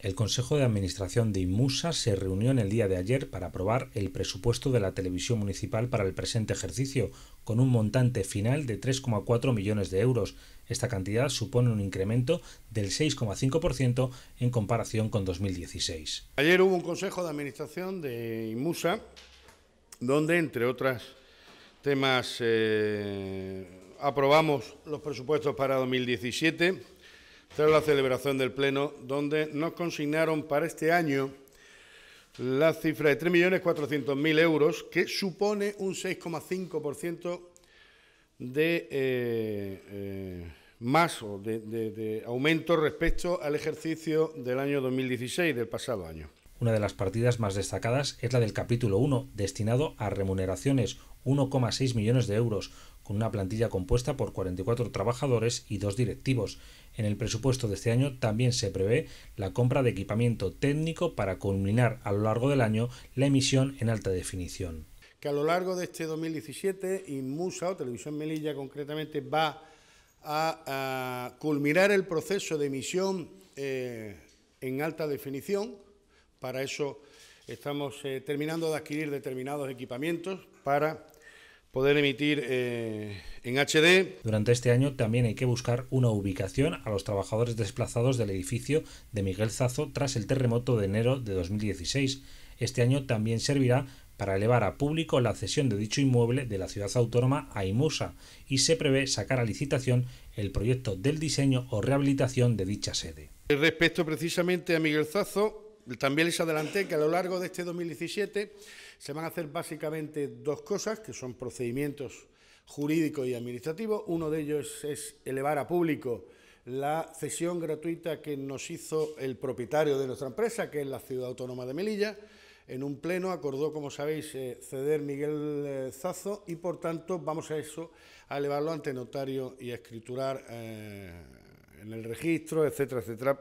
El Consejo de Administración de IMUSA se reunió en el día de ayer para aprobar el presupuesto de la televisión municipal para el presente ejercicio, con un montante final de 3,4 millones de euros. Esta cantidad supone un incremento del 6,5% en comparación con 2016. Ayer hubo un Consejo de Administración de IMUSA, donde, entre otros temas, eh, aprobamos los presupuestos para 2017 tras la celebración del Pleno, donde nos consignaron para este año la cifra de 3.400.000 euros, que supone un 6,5% de eh, eh, más o de, de aumento respecto al ejercicio del año 2016, del pasado año. Una de las partidas más destacadas es la del capítulo 1, destinado a remuneraciones, 1,6 millones de euros, con una plantilla compuesta por 44 trabajadores y dos directivos. En el presupuesto de este año también se prevé la compra de equipamiento técnico para culminar a lo largo del año la emisión en alta definición. Que a lo largo de este 2017, Inmusa o Televisión Melilla concretamente va a, culminar el proceso de emisión eh, en alta definición. Para eso estamos eh, terminando de adquirir determinados equipamientos para poder emitir eh, en HD. Durante este año también hay que buscar una ubicación a los trabajadores desplazados del edificio de Miguel Zazo tras el terremoto de enero de 2016. Este año también servirá para elevar a público la cesión de dicho inmueble de la ciudad autónoma a IMUSA y se prevé sacar a licitación el proyecto del diseño o rehabilitación de dicha sede. Respecto precisamente a Miguel Zazo, también les adelanté que a lo largo de este 2017 se van a hacer básicamente dos cosas, que son procedimientos jurídicos y administrativos. Uno de ellos es elevar a público la cesión gratuita que nos hizo el propietario de nuestra empresa, que es la Ciudad Autónoma de Melilla. En un pleno acordó, como sabéis, eh, ceder Miguel eh, Zazo y, por tanto, vamos a eso, a elevarlo ante notario y a escriturar eh, en el registro, etcétera, etcétera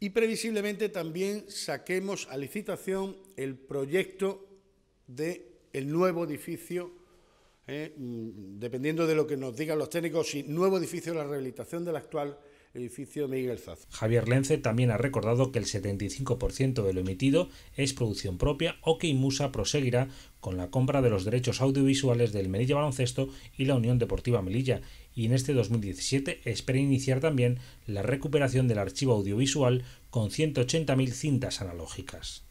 y previsiblemente también saquemos a licitación el proyecto del nuevo edificio, eh, mm, dependiendo de lo que nos digan los técnicos, si nuevo edificio, la rehabilitación del actual Javier Lence también ha recordado que el 75% de lo emitido es producción propia o que Imusa proseguirá con la compra de los derechos audiovisuales del Melilla Baloncesto y la Unión Deportiva Melilla y en este 2017 espera iniciar también la recuperación del archivo audiovisual con 180.000 cintas analógicas.